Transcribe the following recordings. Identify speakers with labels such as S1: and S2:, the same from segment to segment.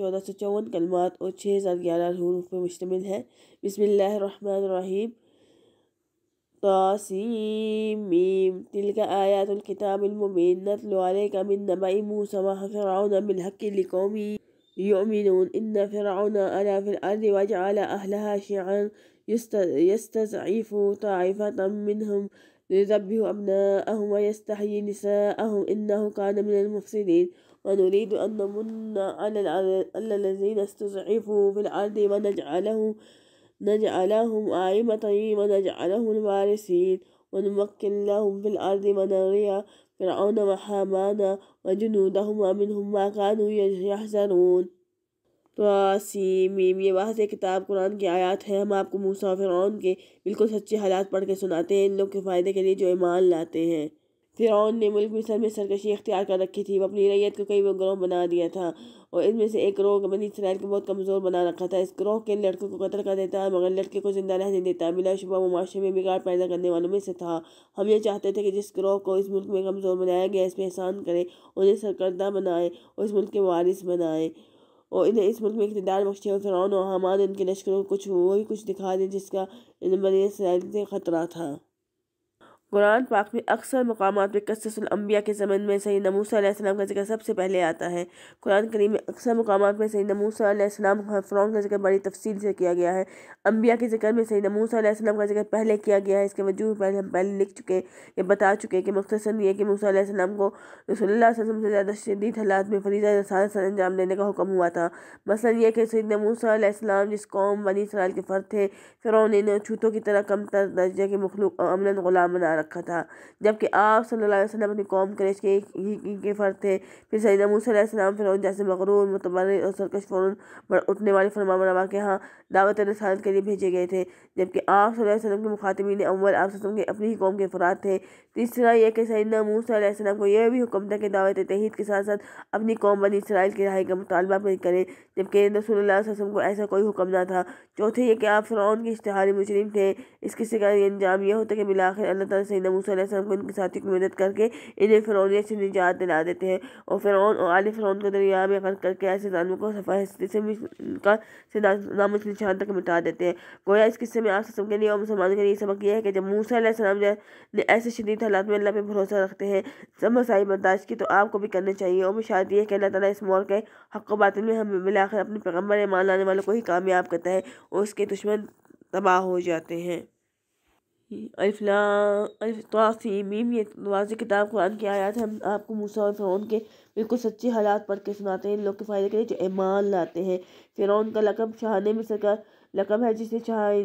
S1: ہزار گیارہ حروف कलमात مشتمل ہے بسم اللہ الرحمن الرحیم تاسیم میم تلک آیات तिलक आयातुलकिताबिलमुबीन نتلو का من नबाई موسی و फ़िरौन بالحق لقومی يؤمنون إن فرعون ألا في الأرض وجعل أهلها شيعا يستضعف طائفة منهم يذبح أبناءهم ويستحيي نساءهم إنه كان من المفسدين ونريد أن نمن على الذين استضعفوا في الأرض ونجعله نجعلهم أئمة ونجعلهم الوارثين ونمكن لهم في الأرض ونري فرعون وحامانا وجنودهما منهم ما كانوا يحزنون تواسیم یہ بحث کتاب قرآن کی آیات ہے ہم آپ کو موسیٰ فرعون کے بالکل سچے حالات پڑھ کے سناتے ہیں ان لوگ کے فائدے کے لیے جو ایمان لاتے ہیں फ़िरौन ने मुल्क मिसर में सरकशी इख्तियार कर रखी थी वो अपनी रैयत को कई ग्रोह बना दिया था और इनमें से एक ग्रोह बनी इसराइल को बहुत कमज़ोर बना रखा था इस ग्रोह के लड़कों को कतल कर देता मगर लड़के को जिंदा रहने देता मिला शुबा वो माशरे में बिगाड़ पैदा करने वालों में से था हम ये चाहते थे कि जिस ग्रोह को इस मुल्क में कमज़ोर बनाया गया इस पर एहसान करें उन्हें सरकर्दा बनाए और इस मुल्क के वारिस बनाए और इन्हें इस मुल्क में इकतदार बख्शे और फिरौन और हमान इनके लश्करों को कुछ वही कुछ दिखा दें जिसका इन बनी इसराइल से खतरा था कुरान पाक में अक्सर मकाम पर कसरम्बिया के ज़मन में सही नमूसम का जिक्र सबसे पहले आता है कुरान करीम में अक्सर मकाम पर सही नमूसम फ़रौन का जिक्र बड़ी तफसील से किया गया है अम्बिया के जिक्र में सही नमूसम का जिक्र पहले किया गया है इसके वजूह पहले हम पहले लिख चुके या बता चुके कि मख्तसर ये कि मूसम को रसोल्ला से ज़्यादा शदीद हालात में फरीजा सर अंजाम देने का हुक्म हुआ था मसला यह कि सही नमूसम जिस कौम वनी सराल के फ़र्द थे फिर ने छूतों की तरह कम तर दर्जे के मखलूक अमन गुलाम बना रखा रखा था जबकि आप सल्लल्लाहु अपनी कौम करेश के एक फर्द थे फिर सईदा मूसम फिर जैसे मकरूर मतबर और सरकश फ़ौरन उठने वाले फरमा बनवा के यहाँ दावत रसाल के लिए भेजे गए थे जबकि आप वसल्लम के मुखातबी अमल आप के अपनी ही कौम के अफराद थे तीसरा यह कि सईदा मूसम को यह भी हुक्म था कि दावत तहीद के साथ साथ अपनी कौम बनी इसराइल की रहाई का मुतालबा भी करें जबकि रसूल वसम को ऐसा कोई हुक्म ना था चौथे ये कि आप फ़िर के इश्तहारी मुजरिम थे इस शिकायत का अंजाम यह होता कि बिलाखिर अल्लाह ताला सैदा मूसम को इनके साथियों की मदद करके इन्हें फ़िरौनियत से निजात दिला देते हैं और फ़िरौन और आल फ़िरौन को दरिया में गर्क करके ऐसे जानवरों को सफाई से नाम निशान तक मिटा देते हैं गोया इस किस्से में आप सब के लिए और मुसलमानों के लिए सबक यह है कि जब मूसम ने ऐसे शदीद हालात में अल्लाह पर भरोसा रखते हैं सब मसाई बर्दाश्त की तो आपको भी करना चाहिए और शायद यह कि अल्लाह तला इस मौर के हक बातिल में हम मिलाकर अपने पैगम्बर मान लाने वालों को ही कामयाब करता है और उसके दुश्मन तबाह हो जाते हैं अफला ये वाजी किताब कुरान की आयात हम आपको मूसा और फ़िरौन के बिल्कुल सच्चे हालात पढ़ के सुनाते हैं इन लोग के फ़ायदे के लिए जो ऐमान लाते हैं फ़िरौन का लकब शाहान में सरकार लकब है जिसे चाहे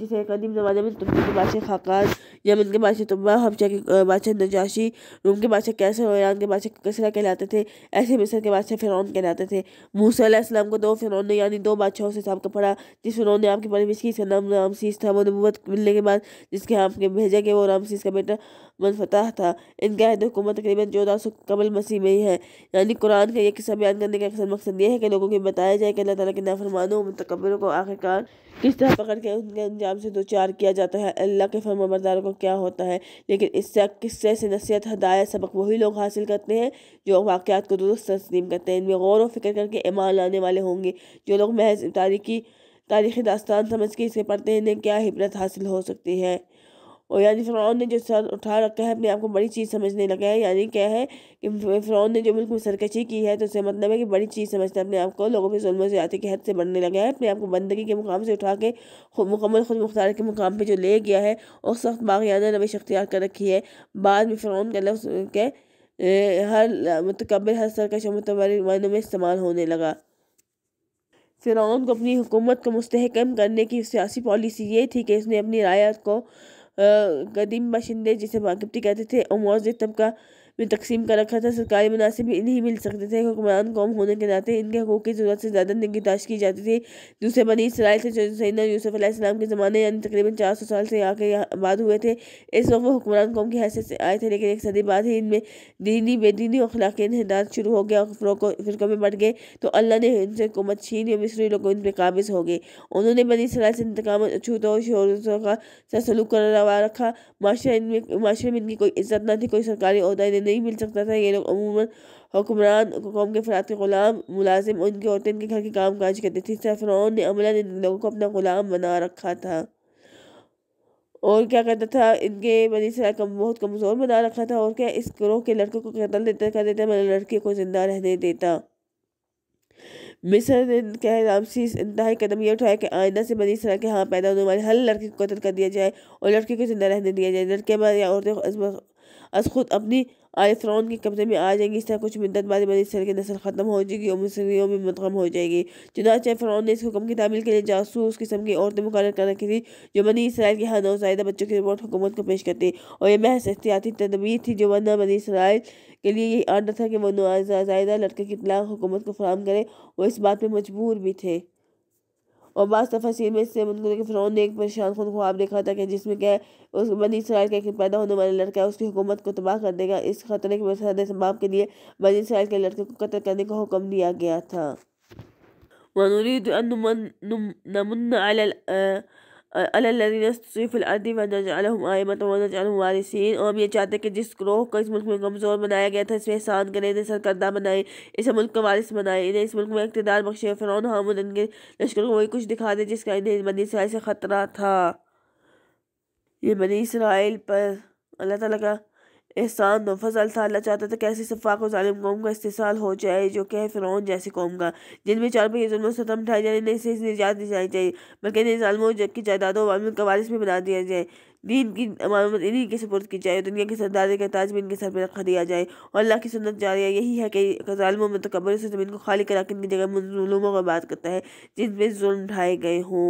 S1: जिसे कदीम ज़माने में तुर्की के बादशाह खाकान यमन के बादशाह तुम्बा हमशा के बादशाह नजाशी रूम के बादशाह कैसर और ईरान के बादशाह कसरा कहलाते थे ऐसे मिसर के बादशाह फ़िरौन कहलाते थे मूसम को दो फ़िरौन ने यानी दो बादशाहों से सबका पढ़ा जिस फ़िरौन ने आपकी परविश की इसका नाम रामसीस था वो नबूत मिलने के बाद जिसके आपके भेजा गया वो रामसीस का बेटा मनफतह था इनका हद हुकूमत तकरीबन चौदह सौ कबल मसीह में ही है यानी कुरान का यह किस्सा बयान करने का अक्सर मकसद यह है कि लोगों को बताया जाए कि अल्लाह तला के नाफरमानों मतकबरों को आखिरकार इंसान किस तरह पकड़ के उनके अंजाम से दो चार किया जाता है अल्लाह के फरमाबरदारों को क्या होता है लेकिन इससे किस्से से नसीहत हदायत सबक वही लोग हासिल करते हैं जो वाक़ात को दुरुस्त तस्लीम करते हैं इनमें गौर व फिक्र करके ईमान लाने वाले होंगे जो लोग महज तारीखी तारीखी दास्तान समझ के इसे पढ़ते हैं इन्हें क्या हिबरत हासिल हो सकती है और यानी फ़िरौन ने जो सर उठा रखा है अपने आप को बड़ी चीज़ समझने लगा है यानी क्या है कि फ़िरौन ने जो मुल्क में सरकशी की है तो उसका मतलब है कि बड़ी चीज़ समझता है अपने आप को लोगों के जुल्म से आती की हद से बढ़ने लगा है अपने आप को बंदगी के मुकाम से उठा के मुकम्मल खुद मुख्तार के मुकाम पर जो ले गया है और सख्त बागियाना रविश अख्तियार कर रखी है बाद में फ़िरौन का लफ्ज़ के हर मुतकबिल हर सरकश मतवर मानों में इस्तेमाल होने लगा फ़िरौन को अपनी हुकूमत को मुस्तहकम करने की सियासी पॉलिसी ये थी कि उसने अपनी रायत को कदीम बाशिंदे जिसे वाकिफ्ती कहते थे और मौजूद तबका में तकसीम कर रखा था सरकारी मुनासिब भी इन्हें मिल सकते थे हुक्मरान कौम होने के नाते इनके हकूक़ की ज़रूरत से ज़्यादा निगहदाश्त की जाती थी दूसरे बनी इसराइल से सैना यूसुफ के ज़माने यानी तकरीबन चार सौ साल से आके आबाद हुए थे इस वक्त वो हुक्मरान कौम की हैसियत से आए थे लेकिन एक सदी बाद ही इनमें दीनी बेदीनी और अखलाक इनहदार शुरू हो गया और फिरकों में बढ़ गए तो अल्लाह ने इनसे हुकूमत छीन और मिसरी लोगों इन पर काबिज हो गए उन्होंने बनी इसराइल से इंतकाम छूतों और शोरों का सलूक करवा रखा माशरे में इनकी कोई इज्जत ना थी कोई सरकारी अहदा नहीं मिल सकता था ये लोग अमूमन हुक्मरान कौम के अफराद के गुलाम मुलाजिम उनकी औरतें इनके घर के काम काज करते थे सैफरान ने अमला ने लोगों को अपना गुलाम बना रखा था और क्या करता था इनके बनी सरा कम बहुत कमज़ोर बना रखा था और क्या इस ग्रोह के लड़कों को कतल देता कर देता मैंने मतलब लड़के को ज़िंदा रहने देता मिसर ने कह रामसीस इंतहाई कदम यह उठाया कि आयदा से बनी सरा के हाँ पैदा होने वाले हर लड़के को कतल कर दिया जाए और लड़के को ज़िंदा रहने दिया जाए लड़के या औरतें अस खुद अपनी आयसरौन के कब्जे में आ जाएंगी इस तरह कुछ मदद बाद बनी इसराइल की नस्ल ख़त्म हो जाएगी और मुसलियों में मतगम हो जाएगी चुनाच फ़रौन ने इस हुक्म की तामील के लिए जासूस किस्म की औरतें मुकर कर रखी थी जो बनी इसराइल के हाँ नौजायदा बच्चों की रिपोर्ट हुकूमत को पेश करती और यह महज एहतियाती तदबीर थी जो वरना बनी इसराइल के लिए यही आर्डर था कि वह नौजायदा लड़के की इतलाक हुकूमत को फराम करे और इस बात पर मजबूर भी थे और बास तफसीर में इससे मुनकर कि फ़िरौन ने एक परेशान खुद ख्वाब देखा था कि जिसमें क्या उस बनी इसराइल का एक पैदा होने वाला लड़का है उसकी हुकूमत को तबाह कर देगा इस खतरे के मसाद समाप के लिए बनी इसराइल के लड़के को कत्ल करने का हुक्म दिया गया था वनूरी أن अल अल्लाफ़िलदी वनजालहम आयमत और हम ये चाहते हैं कि जिस ग्रोह को इस मुल्क में कमज़ोर बनाया गया था इसमें एहसान करें इन्हें सरकर्दा बनाए इसे मुल्क का वारिस बनाए इन्हें इस मुल्क में इकतदार बख्शे फ़िरौन हामुद इनके लश्कर को वही कुछ दिखा दें जिसका इन्हें बनी इसराइल से ख़तरा था ये बनी इसराइल पर अल्लाह ताली का एहसान फसल था अल्लाह चाहता था कि ऐसी सफाक और ालिम कौम का इस्तेसाल हो जाए जो कि है फ़िरौन जैसी कौम का जिनमें चार पे जुल्म सतम उठाए जाने नहीं से निजात दी जानी चाहिए बल्कि इन ालमों जबकि जायदादों वामिन का वारिस भी बना दिया जाए दीन की अमानत इन्हीं के सपोर्ट की जाए दुनिया के सरदार का ताज भी इनके सर पर रखा दिया जाए और अल्लाह की रही जारी यही है कि ालमों में तकबर से ज़मीन को खाली करा कर इनकी जगह मजलूमों का बात करता है जिनमें जुल्म उठाए गए हों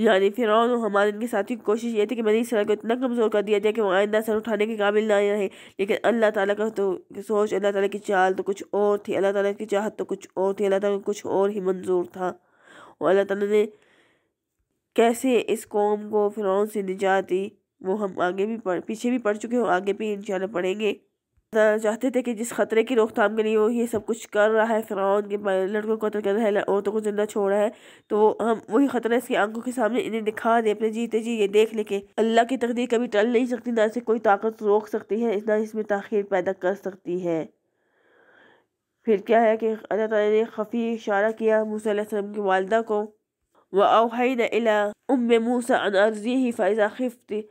S1: यानी फिर और हमारे इनके साथी की कोशिश ये थी कि मैंने इस सड़क को इतना कमज़ोर कर दिया जाए कि वो आइंदा सर उठाने के काबिल ना रहे लेकिन अल्लाह ताला का तो सोच अल्लाह ताला की चाल तो कुछ और थी अल्लाह ताला की चाहत तो कुछ और थी अल्लाह ताला कुछ और ही मंजूर था और अल्लाह ताला ने कैसे इस कौम को फिरौन से निजात दी वो हम आगे भी पढ़ पीछे भी पढ़ चुके हो आगे भी इन पढ़ेंगे चाहते थे कि जिस खतरे की रोकथाम के लिए वो ये सब कुछ कर रहा है फिरौन के लड़कों को कतल तो कर रहा है औरतों को जिंदा छोड़ रहा है तो हम वही खतरा इसकी आंखों के सामने इन्हें दिखा दे अपने जीते जी ये देख लेके अल्लाह की तकदीर कभी टल नहीं सकती ना इसे कोई ताकत तो रोक सकती है ना इसमें तखीर पैदा कर सकती है फिर क्या है कि अल्लाह ताला ने खफी इशारा किया मूसम की वालदा को व अला उम मूसा अनर्जी ही फ़ैज़ा खिफ्ती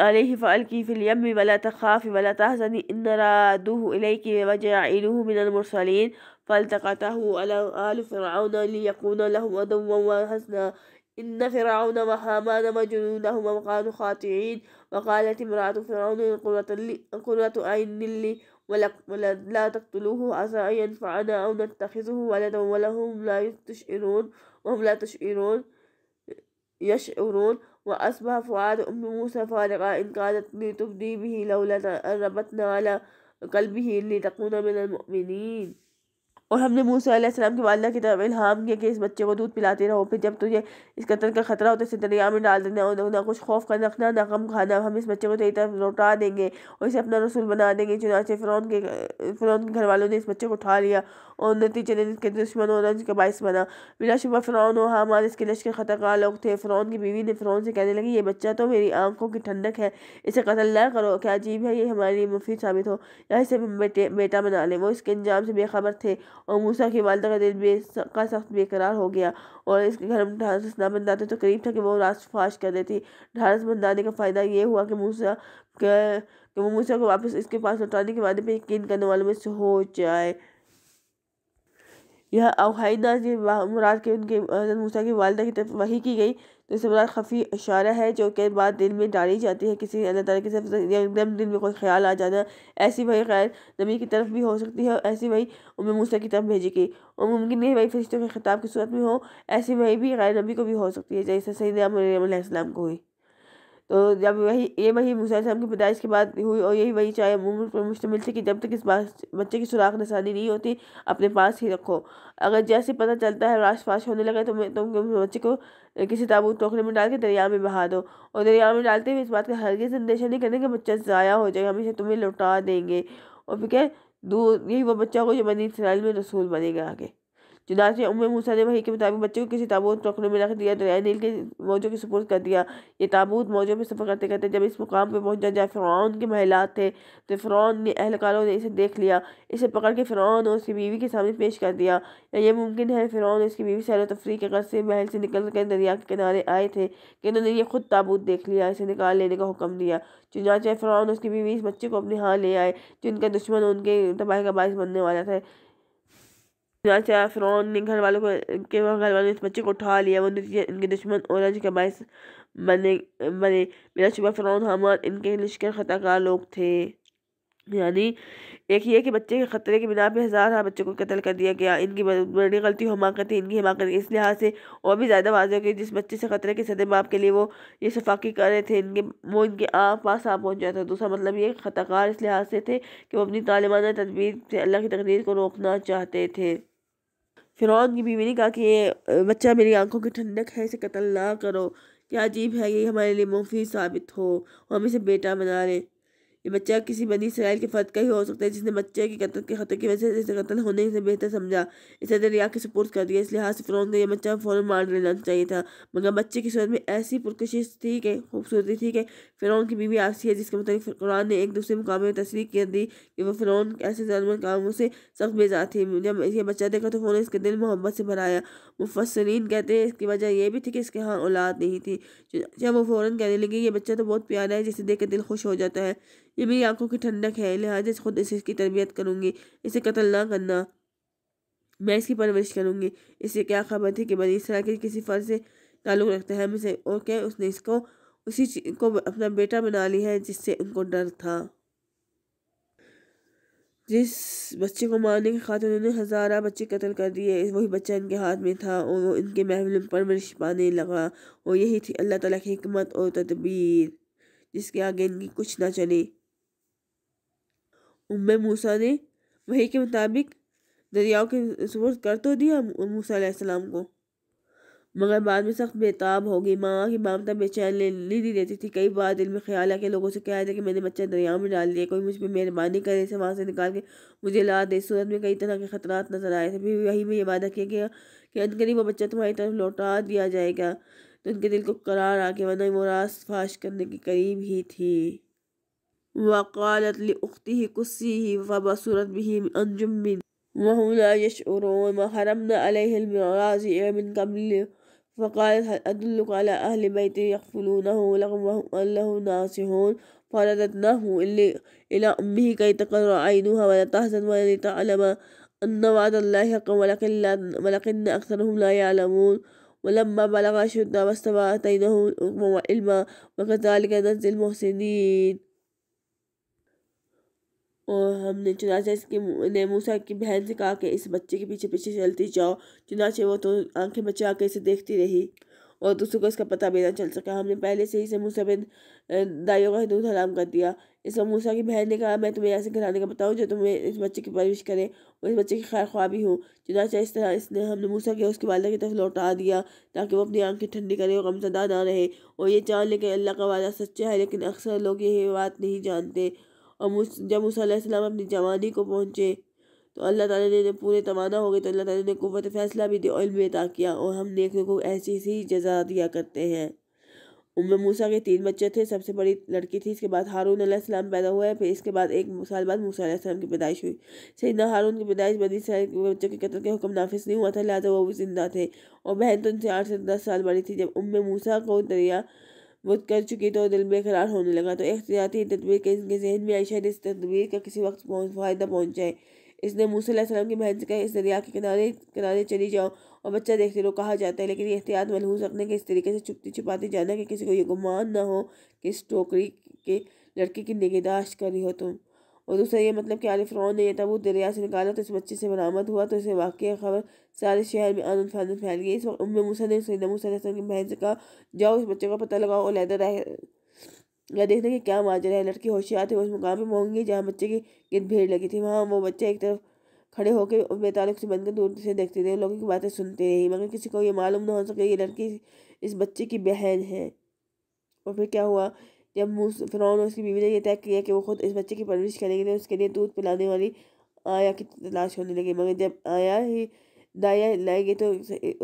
S1: عليه فألقي في اليم ولا تخافي ولا تحزني إن رادوه إليك وجاعلوه من المرسلين فالتقطه على آل فرعون ليكون لهم عدوا وحسنا إن فرعون وهامان وجنودهما وقالوا خاطئين وقالت امرأة فرعون قرة عين لي ولا تقتلوه عسى أن ينفعنا أو نتخذه ولدا ولهم لا تشعرون وهم لا تشعرون يشعرون وأصبح فؤاد أم موسى فارغا إن كانت لتبدي به لولا أن ربتنا على قلبه لتكون من المؤمنين और हमने मूसा की वालदा की तरफ इल्हाम किया कि इस बच्चे को दूध पिलाते रहो फिर जब तुझे इस कतल का खतरा हो तो इसे दरिया में डाल देना और ना कुछ खौफ का रखना ना कम खाना हम इस बच्चे को तेरी तरफ लौटा देंगे और इसे अपना रसूल बना देंगे चुनाचे फ़िरौन के फ़िरौन के घर वालों ने इस बच्चे को उठा लिया और नतीजे ने इसके दुश्मन और रंज का बायस बना बिला शुबा फ़िरौन और हमारे इसके लश्कर खतरकार लोग थे फ़िरौन की बीवी ने फ़िरौन से कहने लगी ये बच्चा तो मेरी आंखों की ठंडक है इसे कतल ना करो क्या अजीब है ये हमारे लिए मुफीद साबित हो या इसे बेटा बना लें वो इसके अंजाम से बेखबर थे और मूसा के वालदा का दिल बे का सख्त बेकरार हो गया और इसके घर में ढारस ना बन जाते तो करीब था कि वो रास्त फाश कर देती ढारस बन का फ़ायदा ये हुआ कि मूसा के कि वो मूसा को वापस इसके पास लौटाने के वादे पर यकीन करने वालों में से हो जाए यह अवहाई नाज मुराद के उनके मूसा की वालदा की तरफ वही की गई तो इस दौरान खफी इशारा है जो कि बात दिल में डाली जाती है किसी अल्लाह ताला की तरफ एकदम दिल में कोई ख्याल आ जाना ऐसी वही गैर नबी की तरफ भी हो सकती है ऐसी वही उम मूसा की तरफ भेजी गई और मुमकिन नहीं वही फरिश्तों के खिताब की सूरत में हो ऐसी वही भी गैर नबी को भी हो सकती है जैसे सही नाम को हुई तो जब वही ये वही साहब की पैदाइश के बाद हुई और यही वही चाय अमूमन पर मुश्तमिल थी कि जब तक इस बच्चे की सुराख निशानी नहीं होती अपने पास ही रखो अगर जैसे पता चलता है राश फाश होने लगे तो तुम तो बच्चे को किसी ताबूत टोकरे में डाल के दरिया में बहा दो और दरिया में डालते हुए इस बात का हरगिज अंदेशा नहीं करने कि बच्चा ज़ाया हो जाएगा हमेशा तुम्हें लौटा देंगे और फिर क्या दूर यही वो बच्चा हो जो बनी इसराइल में रसूल बनेगा आगे जुदास ने उम मूसा ने वही के मुताबिक बच्चे को किसी ताबूत टोकरे में रख दिया दरिया नील के मौजों के सपोर्ट कर दिया ये ताबूत मौजों में सफ़र करते करते जब इस मुकाम पर पहुंचा जहाँ फ़रौन के महिला थे तो फ़रौन ने अहलकारों ने इसे देख लिया इसे पकड़ के फ़रौन और उसकी बीवी के सामने पेश कर दिया यह मुमकिन है फ़िरौन और उसकी बीवी सैर तफरी के घर से महल से निकल कर दरिया के किनारे आए थे कि उन्होंने ये खुद ताबूत देख लिया इसे निकाल लेने का हुक्म दिया चुनाच और उसकी बीवी इस बच्चे को अपने हाथ ले आए जो इनका दुश्मन उनके तबाही का बायस बनने वाला था चुनाचे फ़िरौन ने घर वालों को के घर वालों ने इस बच्चे को उठा लिया वो इनके दुश्मन और के बायस बने बने मेरा शुभ फ़िरौन हमान इनके लश्कर खताकार लोग थे यानी एक ये कि बच्चे के ख़तरे के बिना पे हज़ार बच्चों को कत्ल कर दिया गया इनकी बड़ी गलती हमाकत है इनकी हमाकत इस लिहाज से और भी ज़्यादा वाजह हो गई जिस बच्चे से ख़तरे के सदे बाप के लिए वो ये शफाकी कर रहे थे इनके वो इनके आप पास आ पहुँच जाता दूसरा मतलब ये ख़ताकार इस लिहाज से थे कि वो अपनी तालिबाना तदबीर से अल्लाह की तकदीर को रोकना चाहते थे फ़िरौन की बीवी ने कहा कि ये बच्चा मेरी आंखों की ठंडक है इसे कत्ल ना करो क्या अजीब है ये हमारे लिए मुफी साबित हो हम इसे बेटा बना लें ये बच्चा किसी बनी इसराइल के फर्द का ही हो सकता है जिसने बच्चे के कत्ल के खतरे की वजह से इसे कत्ल होने से बेहतर समझा इसे दरिया के सपोर्ट कर दिया इस लिहाज से फ्रॉन ने यह बच्चा फ़ौरन मार लेना चाहिए था मगर बच्चे की सूरत में ऐसी पुरकशिश थी कि खूबसूरती थी कि फ़िरौन की बीवी आसी है जिसके मुताबिक कुरान ने एक दूसरे मुकाम में तस्वीर कर दी कि वह फ़िरौन ऐसे जानवर कामों से सख्त बेजार थी जब यह बच्चा देखा तो फ़ौरन इसके दिल मोहब्बत से भराया मुफसरीन कहते हैं इसकी वजह यह भी थी कि इसके यहाँ औलाद नहीं थी जब वो फ़ौरन कहने लगी ये बच्चा तो बहुत प्यारा है जिसे देख कर दिल खुश हो जाता है ये मेरी आंखों की ठंडक है लिहाजा खुद इसे इसकी तरबियत करूँगी इसे कत्ल ना करना मैं इसकी परवरिश करूँगी इससे क्या खबर थी कि बनी तरह के किसी फर्ज से ताल्लुक़ रखता है मुझे और क्या उसने इसको उसी को अपना बेटा बना लिया है जिससे उनको डर था जिस बच्चे को मारने के खातिर उन्होंने हज़ारा बच्चे कत्ल कर दिए वही बच्चा इनके हाथ में था और वो इनके में परवरिश पाने लगा और यही थी अल्लाह ताला की हमत और तदबीर जिसके आगे इनकी कुछ ना चली उम मूसा ने वही के मुताबिक दरियाओं के सुपुर्द कर तो दिया मूसम को मगर बाद में सख्त बेताब हो गई माँ की मामता बेचैन ले नहीं देती थी कई बार दिल में ख्याल आके लोगों से कहा था कि मैंने बच्चा दरियाओं में डाल दिया कोई मुझ पर मेहरबानी करे इसे वहाँ से निकाल के मुझे ला दे सूरत में कई तरह के खतरा नजर आए थे फिर वही में ये वादा किया गया कि करीब वो बच्चा तुम्हारी तरफ लौटा दिया जाएगा तो उनके दिल को करार आके वरना वो रास फाश करने के करीब ही थी وقالت لأخته كسيه فبصرت به من جم وهو لا يشعرون حرمنا عليه المرازع من قبل فقالت هل أدلك على أهل بيت يغفلونه لهم وهم له ناصحون فرددناه إلى أمه كي تقر عينها ولا تحزن ولا تعلم أن وعد الله حق ولكن, ولكن أكثرهم لا يعلمون ولما بلغ شده واستوى آتيناه الحكم والعلم وكذلك ننزل المحسنين और हमने चुनाचे इसके ने मूसा की बहन से कहा कि इस बच्चे के पीछे पीछे चलती जाओ चुनाचे वो तो आंखें बचा के इसे देखती रही और दूसरों को इसका पता भी ना चल सका हमने पहले से ही इसे मूसा बिन दाइयों का दूध हराम कर दिया इस मूसा की बहन ने कहा मैं तुम्हें ऐसे घराने का बताऊँ जो तुम्हें इस बच्चे की परवरिश करे और इस बच्चे की खैर ख्वाबी हूँ चुनाचा इस तरह इसने हमने मूसा के उसके वालदा की तरफ लौटा दिया ताकि वो अपनी आंखें ठंडी करे और गमजदा ना रहे और ये जान लेकर अल्लाह का वादा सच्चा है लेकिन अक्सर लोग यही बात नहीं जानते और जब मूसम अपनी जवानी को पहुँचे तो अल्लाह ताली ने पूरे तमाना हो गए तो अल्लाह ताली ने कुत फैसला भी दिया और अदा किया और हम नेकों को ऐसी ही जजा दिया करते हैं उम्र मूसा के तीन बच्चे थे सबसे बड़ी लड़की थी इसके बाद हारून अलैहिस्सलाम पैदा हुआ है फिर इसके बाद एक साल बाद मूसा अलैहिस्सलाम की पैदाइश हुई ना हारून की पैदाइश बनी इसराइल के बच्चों के कत्ल के हुक्म नाफिस नहीं हुआ था लिहाजा वो भी जिंदा थे और बहन तो उनसे आठ से दस साल बड़ी थी जब उम्र मूसा को दरिया वो कर चुकी तो दिल में करार होने लगा तो एहतियाती तदबीर के इनके जहन में शायद इस तदबीर का किसी वक्त फ़ायदा पहुँचाए इसने मूसम की बहन से कहा इस दरिया के किनारे किनारे चली जाओ और बच्चा देखते रहो कहा जाता है लेकिन एहतियात मलहूस रखने के इस तरीके से छुपती छुपाती जाना कि किसी को ये गुमान ना हो कि इस टोकरी के लड़के की निगहदाश्त करी हो तुम और दूसरा ये मतलब कि आल फ़िरौन ने यह तबूत दरिया से निकाला तो इस बच्चे से बरामद हुआ तो इसे वाक्य खबर सारे शहर में आनंद फानंद फैल गई इस वक्त उम मूसा ने सैद मूसा की बहन से कहा जाओ इस बच्चे का पता लगाओ और लहदा रह या देखने के क्या माजर है लड़की होशियार थी उस मुकाम पर मोहंगी जहाँ बच्चे की गिर भीड़ लगी थी वहाँ वो बच्चे एक तरफ खड़े होकर बेतालुक से बनकर दूर से देखते थे लोगों की बातें सुनते रही मगर किसी को ये मालूम न हो सके ये लड़की इस बच्चे की बहन है और फिर क्या हुआ जब फ़िरौन और उसकी बीवी ने यह तय किया कि वो खुद इस बच्चे की परवरिश करेंगे तो उसके लिए दूध पिलाने वाली आया की तलाश होने लगी मगर जब आया ही दाया लाएंगे तो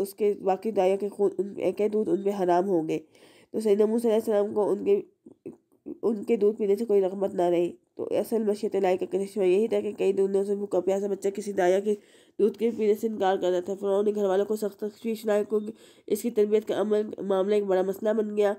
S1: उसके बाकी दाया के खून के दूध उन पर हराम होंगे तो सैद मूसम को उनके उनके दूध पीने से कोई रकमत ना रही तो असल मशीत लाई का करिश्मा यही था कि कई दिनों से भूखा प्यासा बच्चा किसी दाया के दूध के पीने से इनकार कर रहा था फिर उन्होंने घर वालों को सख्त तशवीश लाया क्योंकि इसकी तरबियत का अमल मामला एक बड़ा मसला बन गया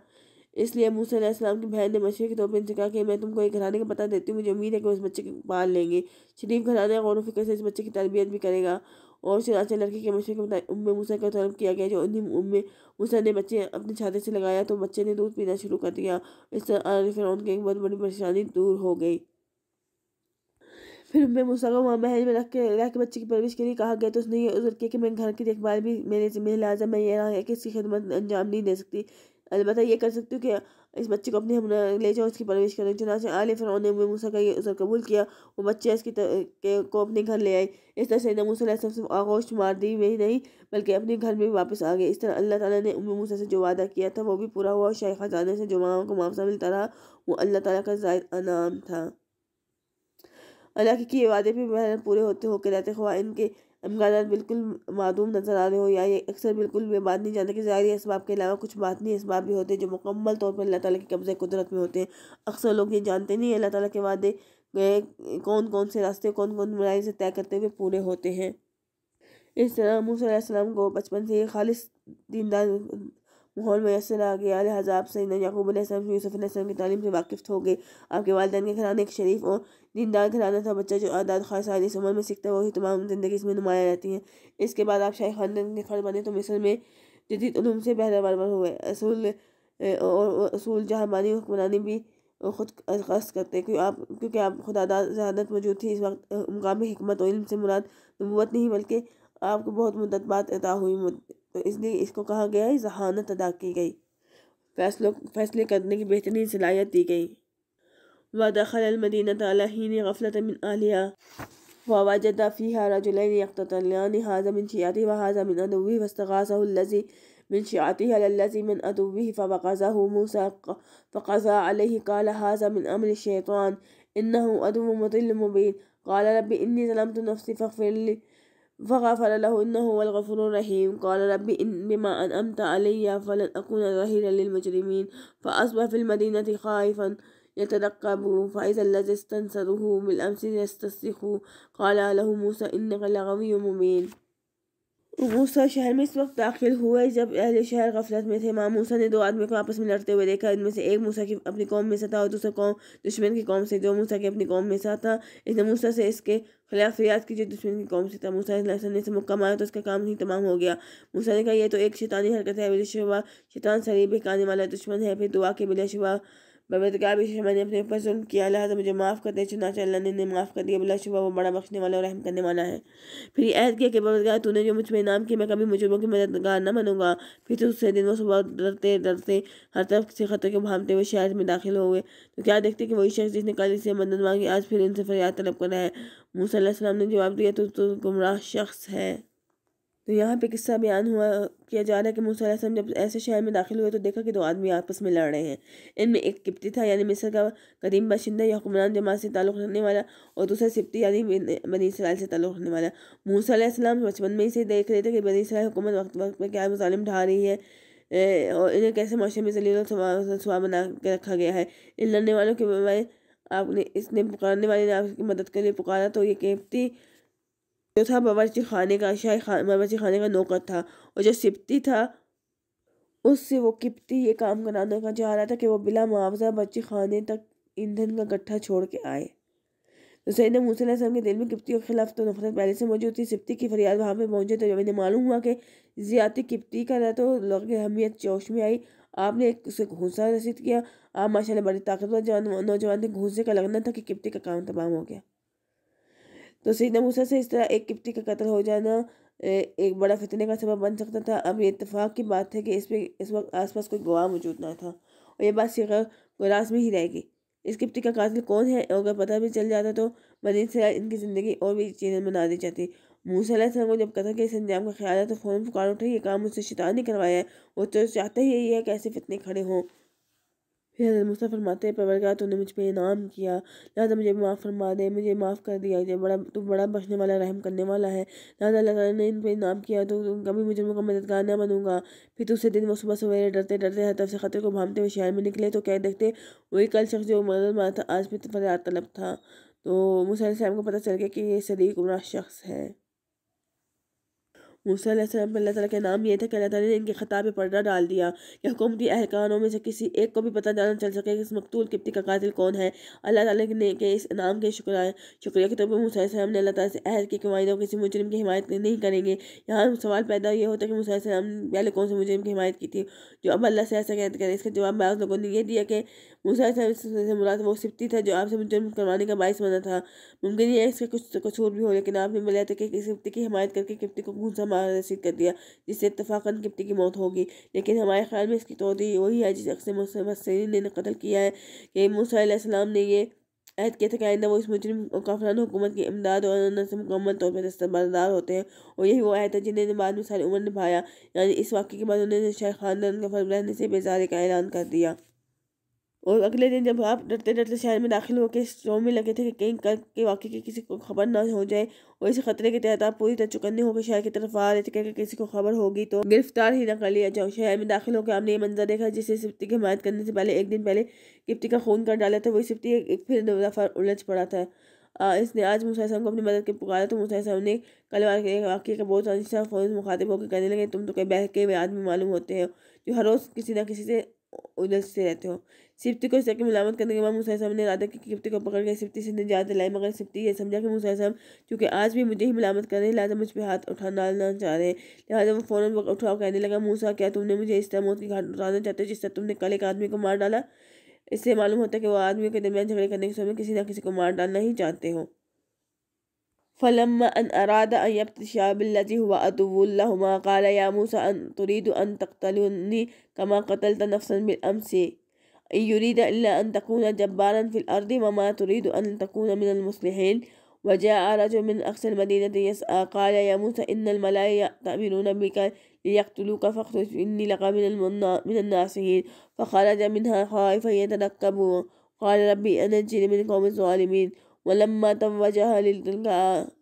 S1: इसलिए मूसम की बहन ने मशीर के तौर पर इनसे कहा कि मैं तुमको एक घराने का पता देती हूँ मुझे उम्मीद है कि उस बच्चे को पाल लेंगे शरीफ घराना गौर फिक्र से इस बच्चे की तरबियत भी करेगा और चनाचे लड़के के मशीर के मुताबिक मूसा का तलब किया गया जो उन्हें उम्मे मूसा ने बच्चे अपने छाते से लगाया तो बच्चे ने दूध पीना शुरू कर दिया इस तरह फिर उनकी एक बहुत बड़ी परेशानी दूर हो गई फिर उम्मे मूसा को वहाँ महल में रख के रह के बच्चे की परवरिश के लिए कहा गया तो उसने ये उजर किया कि मैं घर की देखभाल भी मेरे जिम्मे लाजा मैं ये रहा है कि इसकी खिदमत अंजाम नहीं दे सकती अलबत्त ये कर सकती हूँ कि इस बच्चे को अपने हम ले जाओ उसकी परवरिश करें से आले फिर उन्होंने मूसा का ये उसे कबूल किया वो बच्चे इसकी के को अपने घर ले आए इस तरह से मूसा सिर्फ आगोश मार दी वही नहीं बल्कि अपने घर में वापस आ गए इस तरह अल्लाह ताला ने उम मूसा से जो वादा किया था वो भी पूरा हुआ और शाही ख़जाने से जो माँ को मुआवजा मिलता रहा वो अल्लाह ताला का जायद अनाम था अल्लाह के किए वादे भी बहर पूरे होते होकर रहते हुआ इनके इमकान बिल्कुल मदूम नज़र आ रहे हो या ये अक्सर बिल्कुल बात नहीं जाने कि ज़ाहिर इसबाब के अलावा कुछ बातनी इसबाब भी होते हैं जो मुकम्मल तौर पर अल्लाह ताला के कब्ज़े कुदरत में होते हैं अक्सर लोग ये जानते नहीं अल्लाह ताला के वादे कौन कौन से रास्ते कौन कौन बुराई से तय करते हुए पूरे होते हैं इस तरह मूसम को बचपन से ही खालिश दीनदार माहौल मैसर आ गया लिहाजा आप सैद याकूब यूसुफ़ की तालीम से वाकिफ हो गए आपके वालदेन के घराने एक शरीफ और दीनदार घराना था बच्चा जो आदात खास सारी इस उम्र में सीखता है वही तमाम ज़िंदगी इसमें नुमाया जाती है इसके बाद आप शाही खानदान के फर्द बने तो मिसर में जदीद उलूम से बहरावर हुए असूल और असूल मानी हुक्मरानी भी खुद कस्त करते क्योंकि आप क्योंकि आप खुदादा जहादत मौजूद थी इस वक्त मुकाम हमत और इल्म से मुराद नबूत नहीं बल्कि आपको बहुत मुद्दत बात अदा हुई तो इसलिए इसको कहा गया है जहानत अदा की गई फैसलों फैसले करने की बेहतरीन सलाहियत दी गई ودخل المدينة على حين غفلة من أهلها ووجد فيها رجلين يقتتلان هذا من شيعته وهذا من عدوه فاستغاثه الذي من شيعته على الذي من عدوه فبقزه موسى فقضى عليه قال هذا من أمر الشيطان إنه أدو مضل مبين قال رب إني ظلمت نفسي فاغفر لي فغفر له إنه هو الغفور الرحيم قال رب إن بما أنأمت علي فلن أكون ظهيرا للمجرمين فأصبح في المدينة خائفا يترقبه فإذا الذي استنصره بالأمس يستصرخ قال له موسى إنك لغوي مبين मूसा शहर में इस वक्त दाखिल हुए जब अहले शहर गफलत में थे माँ मूसा ने दो आदमी को आपस में लड़ते हुए देखा इनमें से एक मूसा की अपनी कौम में से था और दूसरा कौम दुश्मन की कौम से जो मूसा की अपनी कौम में से था इसने मूसा से इसके खिलाफ रियाज की जो दुश्मन की कौम से था मूसा ने इसे मुक्का मारा तो उसका काम नहीं तमाम हो गया मूसा ने कहा यह तो एक शैतानी हरकत है बिलाशुबा शैतान सरीब काने वाला दुश्मन है फिर दुआ के बिलाशुबा बबदगा का भी मैंने अपने ऊपर जुल्म किया अल्लाह तो मुझे माफ़ कर दे चुनाच अल्लाह ने इन्हें माफ़ कर दिया बुला शुभ वो बड़ा बख्शने वाला और रहम करने वाला है फिर ऐद किया कि बबत तूने जो मुझ में इनाम किया मैं कभी मुजुर्मों की मददगार ना बनूंगा फिर तो दूसरे दिन वो सुबह डरते डरते हर तरफ से खतरे को भामते हुए शहर में दाखिल हो गए तो क्या देखते कि वही शख्स जिसने कल इसे मदद मांगी आज फिर इनसे फरियाद तलब कर रहा है मूसा ने जवाब दिया तो, तो गुमराह शख्स है तो यहाँ पे किस्सा बयान हुआ किया जा रहा है कि मूसा जब ऐसे शहर में दाखिल हुए तो देखा कि दो आदमी आपस में लड़ रहे हैं इनमें एक किप्ती था यानी मिस्र का करीम बाशिंदा या हुक्मरान जमात से ताल्लुक़ रखने वाला और दूसरा सिप्ती यानी बनी इसराइल से ताल्लुक़ रखने वाला मूसा बचपन में ही से देख रहे थे कि बनी इसराइल हुकूमत वक्त वक्त पर क्या मुजालिम ढा रही है और इन्हें कैसे माशरे में जलील सुहा बना के रखा गया है इन लड़ने वालों के आपने इसने पुकारने वाले ने आपकी मदद के लिए पुकारा तो ये किप्ती जो था बावर्ची खाने का शाही खान बावर्ची खाने का नौकर था और जो सिप्ती था उससे वो किप्ती ये काम कराने का चाह रहा था कि वो बिला मुआवजा बच्ची खाने तक ईंधन का गट्ठा छोड़ के आए तो सैन मूसम के दिल में किप्ती के खिलाफ तो नफरत पहले से मौजूद थी सिप्ती की फरियाद वहाँ पर पहुँचे तो मैंने मालूम हुआ कि ज़्यादा किप्ती का रहा तो लोगों की अहमियत जोश में आई आपने एक उसे घूसा रसीद किया आप माशाला बड़े ताकतवर जवान नौजवान थे घूसे का लगना था कि किप्ती का काम तमाम हो गया तो सीधा मूसा से इस तरह एक किप्टी का कत्ल हो जाना एक बड़ा फितने का सबब बन सकता था अब ये इतफाक़ की बात है कि इस पर इस वक्त आसपास कोई गवाह मौजूद ना था और ये बात सीखा गुरास में ही रहेगी इस किप्टी का कातिल कौन है अगर पता भी चल जाता तो मदीन से इनकी ज़िंदगी और भी चीज़ें बना दी जाती मूसा को जब कथा के इस अंजाम का ख्याल है तो फ़ौरन पुकार उठे ये काम उससे शिता ने करवाया है वो तो चाहता ही यही है कि ऐसे फितने खड़े हों फिर हजरत मूसा फरमाते परवरगा तूने मुझ पर इनाम किया लिहाजा मुझे माफ़ फरमा दे मुझे माफ़ कर दिया ये बड़ा तू बड़ा बख्शने वाला रहम करने वाला है लिहाजा अल्लाह ने इन पर इनाम किया तो कभी मुझे उनका मददगार ना बनूंगा फिर दूसरे दिन वो सुबह सवेरे डरते डरते हर तरफ से खतरे को भामते हुए शहर में निकले तो क्या देखते वही कल शख्स जो मदद मारा था आज भी तो फरियाद तलब था तो साहब को पता चल गया कि ये सलीक उमरा शख्स है मूसा अल्लाह के नाम ये थे कि अल्लाह ने इनके ख़ता पर पर्दा डाल दिया कि हुकूमती अहकानों में से किसी एक को भी पता जाना चल सके कि इस मकतूल किप्ती का कातिल कौन है अल्लाह ताला ने के इस नाम के शुक्र शुक्रिया के तौर पर मूसा ने अल्लाह ताला से अहद की कमाइंदों किसी मुजरम की हमायत नहीं करेंगे यहाँ सवाल पैदा ये होता है कि मूसा ने पहले कौन से मुजरम की हमायत की थी जो अब अल्लाह से ऐसा कैद करें इसका जवाब बाज़ लोगों ने यह दिया कि मूसा से मुराद वो सिप्ती था जो आपसे मुजरम करवाने का बायस बना था मुमकिन है इसका कुछ कसूर भी हो लेकिन आपने बोला था कि किसी की हमायत करके किप्ती को घूसा रसीद कर दिया जिससे इतफाक़न किप्टी की मौत होगी लेकिन हमारे ख्याल में इसकी तोदी वही है जिस अक्सर मुसमसरीन ने कतल किया है कि मूसम ने यह अहद किया था कि आइंदा वो इस मुजरम और काफरान हुकूमत की इमदाद और से मुकम्मल तौर पर दस्तबरदार होते हैं और यही वो अहद है जिन्हें बाद में सारी उम्र निभाया यानी इस वाक्य के बाद उन्होंने शाह खानदान का फर्ज रहने से बेजारे का ऐलान कर दिया और अगले दिन जब आप डरते डरते शहर में दाखिल होकर शो में लगे थे कि कहीं कल के वाक्य की किसी को खबर ना हो जाए और इस खतरे के तहत आप पूरी तरह चुकन्ने होकर शहर की तरफ आ रहे थे कि किसी को खबर होगी तो गिरफ्तार ही ना कर लिया जाओ शहर में दाखिल होकर आपने ये मंजर देखा जिसे सिप्ती की हमायत करने से पहले एक दिन पहले किप्ती का खून कर डाला था वही सिप्ती एक फिर दफा उलझ पड़ा था आ, इसने आज मूसा को अपनी मदद के पुकारा तो मूसा ने कल के वाक्य का बहुत अच्छा फौज मुखातिब होकर कहने लगे तुम तो कई बहके हुए आदमी मालूम होते हो जो हर रोज़ किसी ना किसी से उलझते रहते हो सिप्ती को शक मलामत करने के बाद मुसाई साहब ने राधा की किप्ती को पकड़ गया सिफ्टी से निजात दिलाई मगर सिफ्टी ये समझा कि मुसाई साहब क्योंकि आज भी मुझे ही मलामत कर रहे हैं लिहाजा मुझ पर हाथ उठा डालना चाह रहे हैं लिहाजा वो फ़ौरन उठाओ कहने लगा मूसा क्या तुमने मुझे इस तरह मौत की घाट उठाना चाहते हो जिस तरह तुमने कल एक आदमी को मार डाला इससे मालूम होता है कि वह आदमी के दरमियान झगड़े करने के समय किसी ना किसी को मार डालना ही चाहते हो فلما أن أراد أن يبتشى بالذي هو عدو لهما قال يا موسى أن تريد أن تقتلني كما قتلت نفسا بالأمس إن يريد إلا أن تكون جبارا في الأرض وما تريد أن تكون من المصلحين وجاء رجل من أقصى المدينة يسعى قال يا موسى إن الملائكة تأمرون بك ليقتلوك فاخرج إني لك من, من الناصحين فخرج منها خائفا يترقب قال ربي أنجني من قوم الظالمين ولما توجه لتلك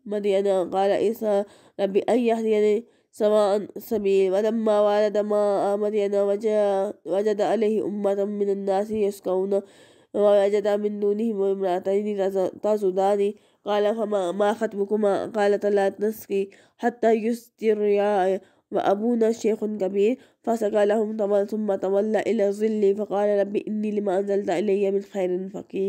S1: مدينة قال عيسى ربي أن يهديني سواء سبيل ولما ورد ما مدينة وجد عليه أمة من الناس يسقون ووجد من دونهم امرأتين تزودان قال فما ما خطبكما قالت لا تسقي حتى يستر व अबू كبير فسقى لهم طبعا ثم تولى إلى रबी इन्नी फ़कीर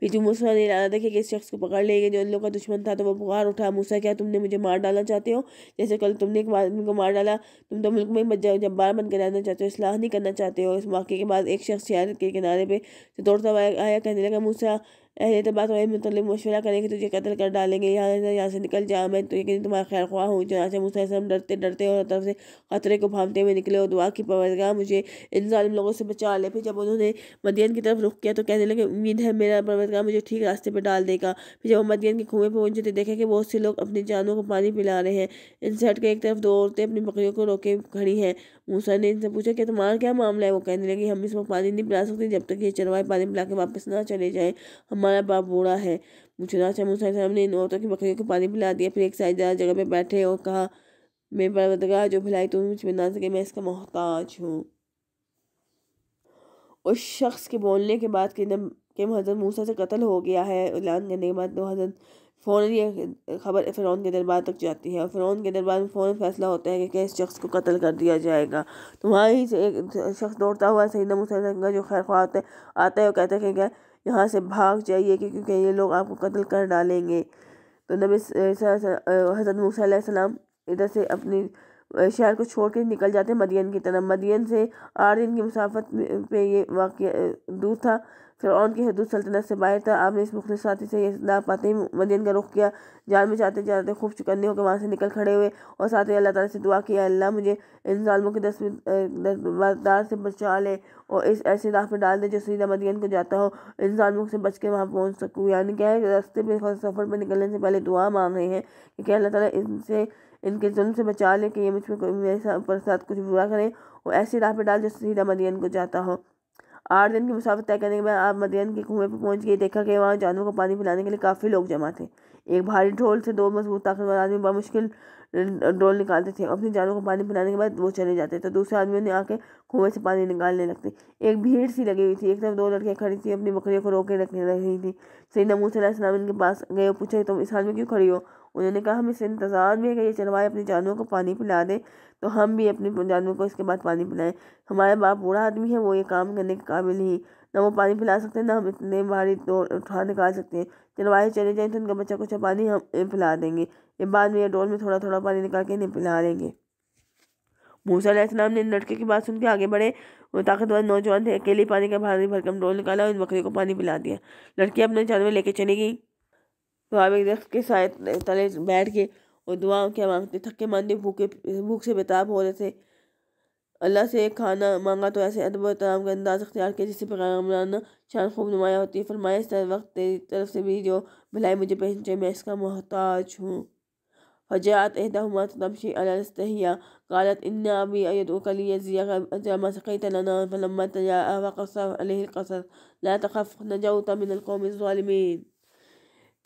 S1: फिर जो मूसा ने लाना था कि इस शख्स को पकड़ लेंगे जो उन लोगों का दुश्मन था तो वो पुकार उठा मूसा क्या तुमने मुझे मार डालना चाहते हो जैसे कल तुमने एक आदमी को मार डाला तुम तो मुल्क में बच जाओ बार बन कर रहना चाहते हो इसलाह नहीं करना चाहते हो इस वाक़े के बाद एक शख्स शहर के किनारे पर दौड़ता हुआ आया कहने लगा मूसा ऐसे तो बात वही मतलब मशवरा करेंगे तुझे कत्ल कर डालेंगे यहाँ यहाँ से निकल जा मैं तो यकीन तुम्हारा खैर ख्वा हूँ से हम डरते डरते और तरफ से खतरे को भामते हुए निकले और दुआ की परवरगा मुझे इन जालिम लोगों से बचा ले फिर जब उन्होंने मदियन की तरफ रुख किया तो कहने लगे उम्मीद है मेरा परवरगा मुझे ठीक रास्ते पर डाल देगा फिर जब वो मदियन के कुएँ पर पहुंचे तो देखे कि बहुत से लोग अपनी जानों को पानी पिला रहे हैं इनसे हट एक तरफ दो औरतें अपनी बकरियों को रोके खड़ी हैं मूसा ने इनसे पूछा कि तुम्हारा क्या मामला है वो कहने लगे हम इस पानी नहीं पिला सकते जब तक ये चरवाए पानी पिला के वापस ना चले जाएँ हम हमारा बाप बूढ़ा है मुचरा मुसा साहब ने इन औरतों की बकरियों को पानी पिला दिया फिर एक ज़्यादा जगह पर बैठे और कहा मेरे परवदगा जो भलाई तुम मुझ में ना सके मैं इसका मोहताज हूँ उस शख्स के बोलने के बाद कि के हजरत मूसा से कत्ल हो गया है ऐलान करने के बाद तो हजरत फ़ौर यह खबर फ़िरौन के दरबार तक जाती है और फ़िरौन के दरबार में फ़ौर फैसला होता है कि क्या इस शख्स को कत्ल कर दिया जाएगा तो वहाँ ही एक शख्स दौड़ता हुआ सही नमूसा जो खैर ख्वाह आता है और कहते हैं कि क्या यहाँ से भाग जाइए क्योंकि ये लोग आपको कत्ल कर डालेंगे तो नबी हज़रत मूसा इधर से अपनी शहर को छोड़ कर निकल जाते मदियन की तरफ मदियन से आठ दिन की मुसाफत पे ये वाक़ दूर था फ़िरौन की हदूद सल्तनत से बाहर था आपने इस मुखलिस साथी से ये ना पाते ही मदीन का रुख किया जान में जाते जाते खूब चुकन्ने होकर वहाँ से निकल खड़े हुए और साथ ही अल्लाह ताला से दुआ किया अल्लाह मुझे इन ालमों के दस्तार से बचा ले और इस ऐसे राह पर डाल दे जो सीधा मदीन को जाता हो इन ालमों से बच के वहाँ पहुँच सकूँ यानी क्या है रास्ते पर सफ़र पर निकलने से पहले दुआ मांग रहे हैं कि क्या अल्लाह ताला इनसे इनके जुल्म से बचा ले कि ये मुझ पर मेरे साथ कुछ बुरा करें और ऐसी राह पर डाल जो सीधा मदीन को जाता हो आठ दिन की मुसाफत तय करने के बाद आप मदियन के कुएं पर पहुंच गए देखा कि वहाँ जानवरों को पानी पिलाने के लिए काफ़ी लोग जमा थे एक भारी ढोल से दो मजबूत ताकतवर आदमी बड़ा मुश्किल डोल निकालते थे अपने जानवरों को पानी पिलाने के बाद वो चले जाते तो दूसरे आदमियों ने आके कुएं से पानी निकालने लगते एक भीड़ सी लगी हुई थी एक तरफ दो लड़कियाँ खड़ी थी अपनी बकरियों को रोके रखने रही थी सही नमूसम इनके पास गए और पूछा तुम इस हाल में क्यों खड़ी हो उन्होंने कहा हम इस इंतज़ार में कि ये चरवाए अपने जानवरों को पानी पिला दें तो हम भी अपने जानवरों को इसके बाद पानी पिलाएं हमारा बाप बूढ़ा आदमी है वो ये काम करने के काबिल ही ना वो पानी पिला सकते हैं ना हम इतने भारी तोड़ उठा निकाल सकते हैं चरवाए चले जाएँ तो उनका बच्चा कुछ पानी हम पिला देंगे ये बाद में ये डोल में थोड़ा थोड़ा पानी निकाल के इन्हें पिला देंगे मूसा इस्लाम ने लड़के की बात सुनकर आगे बढ़े वो ताकतवर नौजवान थे अकेले पानी का भारी भरकम डोल निकाला और इन बकरी को पानी पिला दिया लड़की अपने जानवर लेके चली गई भाविक तो दक्ष के साय तले बैठ के और दुआओं क्या मांगते थके मानते भूखे भूख से बेताब हो रहे थे अल्लाह से खाना मांगा तो ऐसे अदब तमाम का अंदाज अख्तियार किया जिससे पैगामराना शान खूब नुमाया होती है फरमाया इस तरह वक्त तेरी तरफ से भी जो भलाई मुझे पहुंचे मैं इसका मोहताज हूँ फजात एहदाहुमा तमशी अलस्तहिया कालत इन्ना भी अयदूक लियजिया अजमा सक़ैत लना फलम्मा तजाअ वक़सर अलैहि القصر لا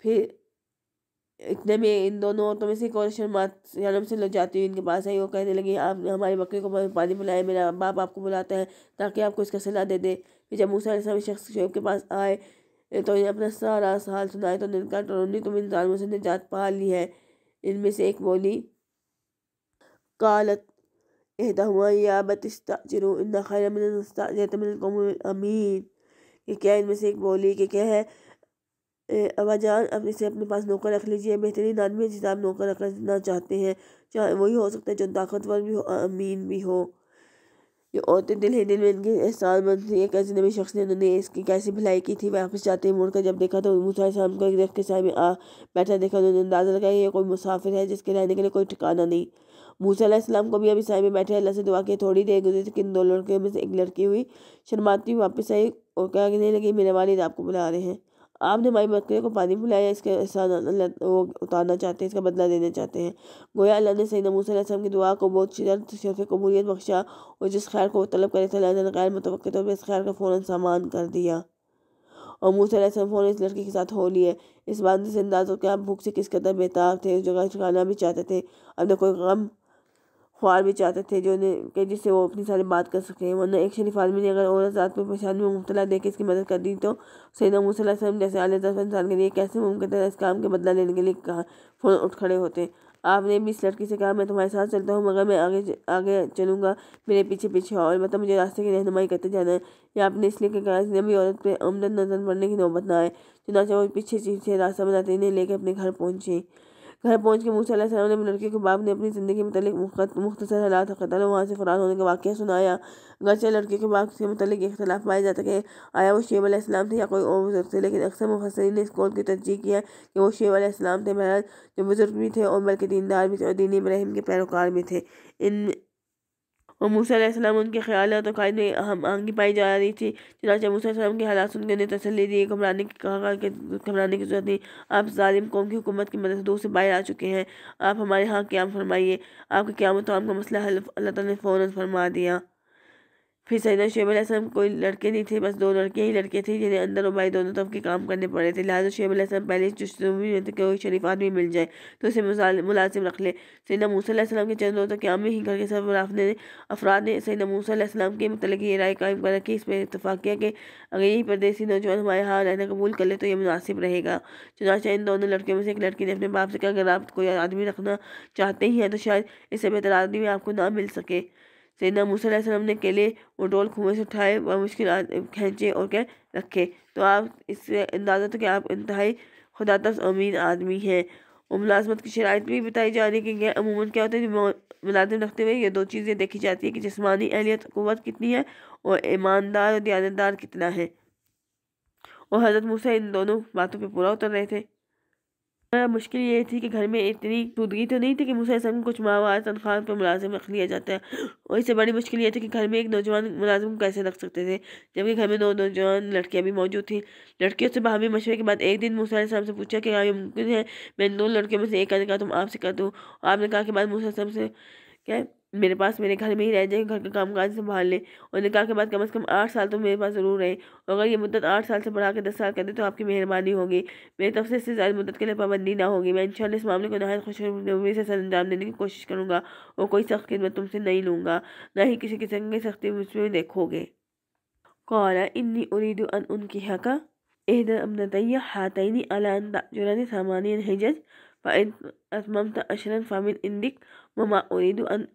S1: फिर इतने में इन दोनों औरतों में से एक और शर्मानम से लग जाती हुई इनके पास आई वो कहने लगी आप हमारी बकरी को पानी पिलाए मेरा बाप आपको बुलाता है ताकि आपको इसका सलाह दे दे फिर जब मूसा इस शख्स शोब के पास आए तो इन्हें अपना सारा साल सुनाए तो इनका टोनी तुम इन जानवरों से निजात पा ली है इनमें से एक बोली कालत एहदा हुआ या बतस्ताजरू इन्ना खैर मिन अमीन ये क्या इनमें से एक बोली कि क्या है जान अब इसे अपने पास नौकर रख लीजिए बेहतरीन आदमी जिसे आप नौकर रखना चाहते हैं चाहे वही हो सकता है जो ताकतवर भी हो अमीन भी हो ये औरतें दिल ही दिल में इनकी मंद थी एक ऐसे नबी शख्स ने उन्होंने इसकी कैसी भलाई की थी वापस जाते हुए मुड़कर जब देखा तो मूसा शाम को एक दरख्त के साय में आ बैठा देखा उन्होंने अंदाज़ा लगाया ये कोई मुसाफिर है जिसके रहने के लिए कोई ठिकाना नहीं मूसम को भी अभी साय में बैठे अल्लाह से दुआ के थोड़ी देर गुजरी कि दो लड़कियों में से एक लड़की हुई शर्माती हुई वापस आई और कहने लगी मेरे वालिद आपको बुला रहे हैं आपने हमारी बकरे को पानी पिलाया इसके एहसान वो उतारना चाहते हैं इसका बदला देना चाहते हैं गोया अल्लाह ने सैद मूसम की दुआ को बहुत शिदत शरफ कबूलियत बख्शा और जिस खैर को तलब करे थे अल्लाह ने गैर मुतव तौर पर इस खैर का फ़ौर सामान कर दिया और मूसम फ़ौर इस लड़की के साथ हो लिए इस बात से अंदाज हो कि आप भूख से किस कदर बेताब थे उस जगह छुकाना भी चाहते थे अब न कोई गम ख्वाब भी चाहते थे जो कि जिससे वो अपनी सारी बात कर सकें वरना एक शरीफ आदमी ने अगर औरत रात में परेशानी में मुबतला देकर इसकी मदद कर दी तो सैदा मूसम जैसे आल इंसान के लिए कैसे मुमकिन था इस काम के बदला लेने के लिए कहा फोन उठ खड़े होते आपने भी इस लड़की से कहा मैं तुम्हारे साथ चलता हूँ मगर मैं आगे आगे चलूँगा मेरे पीछे पीछे और मतलब मुझे रास्ते की रहनुमाई करते जाना है या आपने इसलिए कहा इसने भी औरत पर आमदन नजर पड़ने की नौबत ना आए चुनाचा वो पीछे पीछे रास्ता बनाते इन्हें लेकर अपने घर पहुँची घर पहुँच के मूसा ने लड़के के बाप ने अपनी ज़िंदगी मतलब मुख्तर हालात कतल वहाँ से फरार होने का वाक्य सुनाया घर से लड़के के बाप से मतलब इख्तलाफ पाया जाता है आया वो शेब आसमाम थे या कोई और बुजुर्ग थे लेकिन अक्सर मुफसरी ने इस कौल की तरजीह किया कि वो शेब आसमाम थे महाराज जो बुज़ुर्ग भी थे और बल्कि दीनदार भी थे और दीन इब्राहिम के पैरोकार भी थे इन और मूसम उनके ख्याल और तो कायद में अहम आहंगी पाई जा रही थी चनाचा मूसम के हालात सुनकर उन्हें तसली दी घबराने की कहा कि घबराने की जरूरत नहीं आप ालिम कौम की हुकूमत की मदद दो से बाहर आ चुके हैं आप हमारे यहाँ क्याम फरमाइए आपके क्या आम का मसला अल्लाह ताली ने फ़ौर फरमा दिया फिर सैदा शुएब असम कोई लड़के नहीं थे बस दो लड़के ही लड़के थे जिन्हें अंदर और बाहर दोनों तरफ के काम करने पड़े थे लिहाजा शुएब असम पहले कोई शरीफ आदमी मिल जाए तो उसे मुलाजिम रख ले सैदा मूसम के चंद तो क्या ही घर के सब ने अफराद ने सैदा मूसम के मतलब ये राय कायम कर रखी इस पर इतफाक़ किया कि अगर यही परदेसी नौजवान हमारे यहाँ रहना कबूल कर ले तो ये मुनासिब रहेगा चुनाचा इन दोनों लड़कियों में से एक लड़की ने अपने बाप से कहा अगर आप कोई आदमी रखना चाहते ही हैं तो शायद इससे बेहतर आदमी आपको ना मिल सके सैदना मूसम ने केले और डोल कुएं से उठाए व मुश्किल खींचे और क्या रखे तो आप इससे अंदाजा तो कि आप इंतहाई खुदा खुदातफ अमीन आदमी हैं और मुलाजमत की शरात भी बताई जा रही है कि अमूमन क्या होता है मुलाजिम रखते हुए ये दो चीज़ें देखी जाती है कि जिसमानी अहलियत कुत कितनी है और ईमानदार और दयादार कितना है और हज़रत मूसा इन दोनों बातों पर पूरा उतर रहे थे मुश्किल ये थी कि घर में इतनी सूदगी तो नहीं थी कि मुसलसल कुछ माहवार तनख्वाह पर मुलाजिम रख लिया जाता है और इससे बड़ी मुश्किल ये थी कि घर में एक नौजवान मुलाजिम कैसे रख सकते थे जबकि घर में दो नौजवान लड़कियाँ भी मौजूद थी लड़कियों से बाहमी मशवरे के बाद एक दिन मूसम से पूछा कि क्या ये मुमकिन है मैंने दो लड़कियों में से एक का तुम आपसे कर दूँ आपने कहा कि बाद मूसम से क्या मेरे पास मेरे घर में ही रह जाए घर का काम काज संभाल लें और निकाह के बाद कम से कम आठ साल तो मेरे पास ज़रूर रहें अगर ये मुद्दत आठ साल से बढ़ा के दस साल कर दें तो आपकी मेहरबानी होगी मेरी तरफ से इससे ज़्यादा मुद्दत के लिए पाबंदी ना होगी मैं इंशाल्लाह इस मामले को नहायत खुशी से सर अंजाम देने की कोशिश करूँगा और कोई सख्त खिदमत तुमसे नहीं लूँगा ना ही किसी किस्म की सख्ती मुझमें देखोगे कौरा इन्नी उरीद उनकी हका एहद अमनतैया हातनी अला जुरान सामान्य हिजज فإن أتممت عشرا فمن عندك وما أريد أن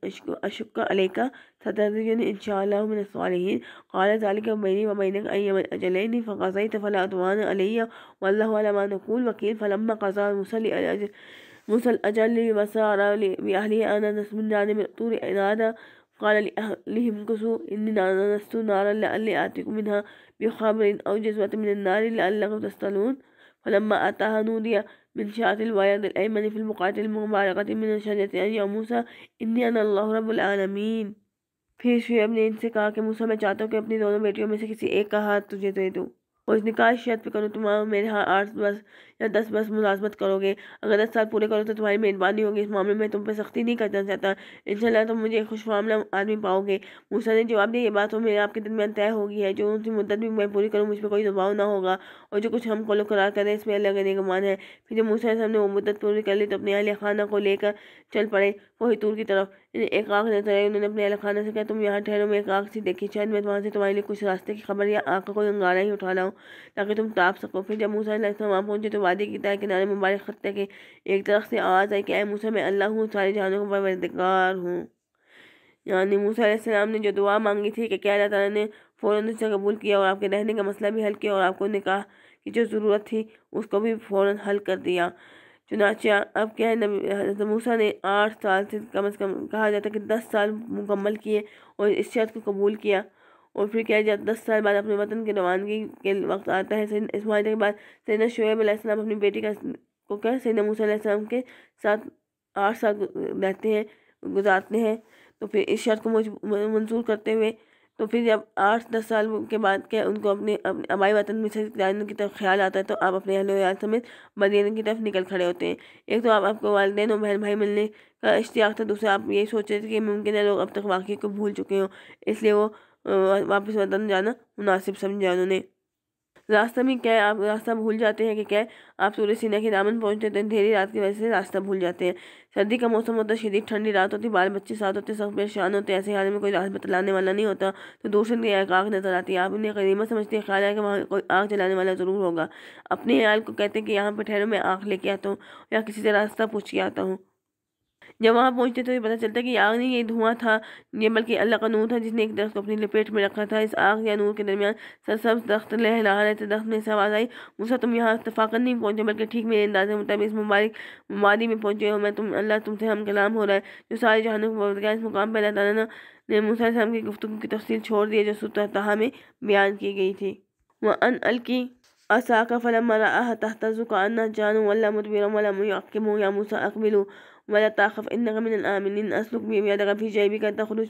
S1: أشك عليك ستزوجني إن شاء الله من الصالحين قال ذلك بيني وبينك أي من أجلين فقضيت فلا أدوان علي والله على ما نقول وكيل فلما قضى موسى الأجل موسى الأجل وسار بأهله أنس من جانب الطور إنادى قال لأهلهم كسوا إننا آنست نارا لعلي آتيكم منها بخبر أو جزوة من النار لعلكم تستلون فلما أتاها نودي من شاة الواد الأيمن في البقعة المباركة من الشجرة أن يا موسى إني أنا अल्लाह रब्बुल आलमीन फिर शुएब ने इनसे कहा कि मूसा मैं चाहता हूँ कि अपनी दोनों बेटियों में से किसी एक का हाथ तुझे दे दूँ और उसने कहा शर्त पर करूँ तुम मेरे हाँ आठ बस या दस बस मुलाजमत करोगे अगर दस साल पूरे करो तो तुम्हारी मेहरबानी होगी इस मामले में तुम पर सख्ती नहीं करना चाहता इन तुम मुझे खुश मामला आदमी पाओगे मूसा ने जवाब दिया ये बात तो मेरे आपके दरमियान तय होगी है जो उनकी मदद भी मैं पूरी करूँ मुझ पर कोई दबाव ना होगा और जो कुछ हम कॉलो करार करें इसमें अलग अल्लाह का मान है फिर जब मूसा ने वो मदद पूरी कर ली तो अपने अहल खाना को लेकर चल पड़े वही तूर की तरफ एक आँख नजर आई उन्होंने अपने अहल खाना से कहा तुम यहाँ ठहरो मैं एक आँख सी देखी शायद मैं वहाँ से तुम्हारे लिए कुछ रास्ते की खबर या आँख का कोई अंगारा ही उठा रहा हूँ ताकि तुम ताप सको फिर जब मूसा वहाँ पहुँचे तो वादे की तरह किनारे मुबारक खत्ते के एक तरफ से आवाज़ आई कि अः मूसा मैं अल्लाह हूँ सारे जानों का परवरदगार हूँ यानी मूसा सलाम ने जो दुआ मांगी थी कि क्या अल्लाह ताला ने फ़ौरन उसे कबूल किया और आपके रहने का मसला भी हल किया और आपको निकाह की जो ज़रूरत थी उसको भी फ़ौर हल कर दिया चुनाचा अब क्या है नबी मूसा ने आठ साल से कम अज़ कम कहा जाता है कि दस साल मुकम्मल किए और इस शर्त को कबूल किया और फिर क्या जब दस साल बाद अपने वतन के रवानगी के वक्त आता है इस वादे के बाद सैन शुएब अपनी बेटी का को क्या सैन मूसम के साथ आठ साल रहते हैं गुजारते हैं तो फिर इस शर्त को मंजूर करते हुए तो फिर जब आठ दस साल के बाद क्या उनको अपने अपने वतन में से जाने की तरफ ख्याल आता है तो आप अपने अहल यार समेत मदीने की तरफ निकल खड़े होते हैं एक तो आप आपको वालदे और बहन भाई मिलने का इश्तिया था दूसरा आप ये सोच रहे थे कि मुमकिन है लोग अब तक वाकई को भूल चुके हों इसलिए वो वापस वतन जाना मुनासिब समझा उन्होंने रास्ता भी क्या आप रास्ता भूल जाते हैं कि क्या आप सूर्य सीना के दामन पहुंचते तो अंधेरी रात की वजह से रास्ता भूल जाते हैं सर्दी का मौसम होता है शरीर ठंडी रात होती बाल बच्चे साथ होते सब परेशान होते ऐसे हाल में कोई रास्ता बतलाने वाला नहीं होता तो दूसरे की आग नजर आती है आप इन्हें करीमत समझते हैं ख्याल है कि वहाँ कोई आग जलाने वाला ज़रूर होगा अपने यार को कहते हैं कि यहाँ पर ठहरो में आँख लेके आता हूँ या किसी से रास्ता पूछ के आता हूँ जब वहाँ पहुँचते तो ये पता चलता है कि आग नहीं ये धुआं था ये बल्कि अल्लाह का नूर था जिसने एक दरख्त को अपनी लपेट में रखा था इस आग या नूर के दरमियान सर सब दरख्त लहला रहे थे दरख्त में सब आवाज़ आई मूसा तुम यहाँ इतफाक़त नहीं पहुँचे बल्कि ठीक मेरे अंदाजे मुताबिक इस मुबारक वादी में पहुँचे हो मैं तुम अल्लाह तुमसे हम कलाम हो रहा है जो सारे जहानों को बताया इस मुकाम पर अल्लाह तला ने मूसा साहब की गुफ्तु की तफसील छोड़ दिया जो सुतः में बयान की गई थी वह अन अलकी असाक फलम मरा जुका अन्ना जानू अल्लाह मुतबिर वला मुयक़िमु या मूसा अकबिलू ولا تخف إنك من الآمنين أسلك يدك في جيبك تخرج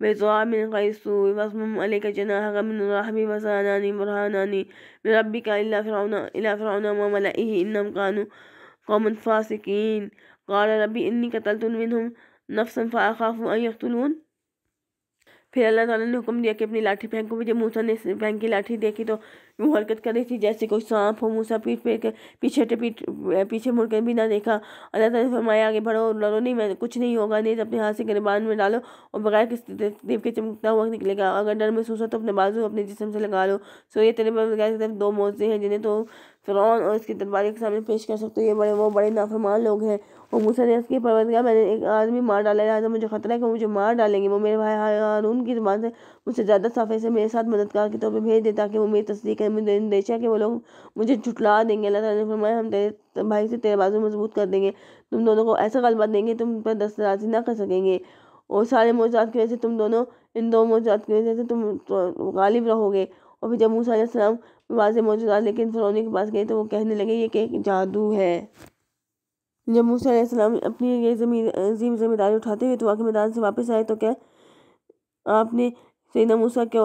S1: بيضاء من غير سوء واصمم عليك جناحك من الرحم فسانان برهانان من ربك إلى فرعون إلى فرعون وملئه إنهم كانوا قوما فاسقين قال ربي إني قتلت منهم نفسا فأخاف أن يقتلون फिर अल्लाह ताला ने हुक्म दिया कि अपनी लाठी फेंको भी जब मूसा ने फेंकी लाठी देखी तो वो हरकत कर रही थी जैसे कोई सांप हो मूसा पीठ पे पीछे टे पीठ पीछे मुड़ कर भी ना देखा अल्लाह ताला ने फरमाया आगे बढ़ो लड़ो नहीं मैं कुछ नहीं होगा नहीं तो अपने हाथ से गरेबान में डालो और बगैर किस देव के चमकता हुआ निकलेगा अगर डर महसूस हो तो अपने बाजू अपने जिसम से लगा लो सो ये तेरे बगैर दो मौजे हैं जिन्हें तो फ़िरौन और इसके दरबारी के सामने पेश कर सकते हो ये बड़े वो बड़े नाफरमान लोग हैं और मूसा ने उसकी का मैंने एक आदमी मार डाला है मुझे खतरा है कि मुझे मार डालेंगे वो मेरे भाई हारून की जबान से मुझसे ज़्यादा साफ़े से मेरे साथ मददगार के तौर तो पर भेज दे ताकि वो मेरी तस्दीक है मुझे निर्देशा कि वो लोग मुझे झुटला देंगे अल्लाह ताला ने फरमाया हम तेरे भाई से तेरे बाजू मजबूत कर देंगे तुम दोनों को ऐसा गलबा देंगे तुम पर दस्तराजी ना कर सकेंगे और सारे मौजात की वजह से तुम दोनों इन दो मौजात की वजह से तुम तो गालिब रहोगे और फिर जब मूसा वाज मौजूद लेकिन फरौनी के पास गए तो वो कहने लगे ये कि जादू है जब मूसम अपनी ये जमीन अजीम जिम्मेदारी उठाते हुए तो के मैदान से वापस आए तो क्या आपने सैदा मूसा के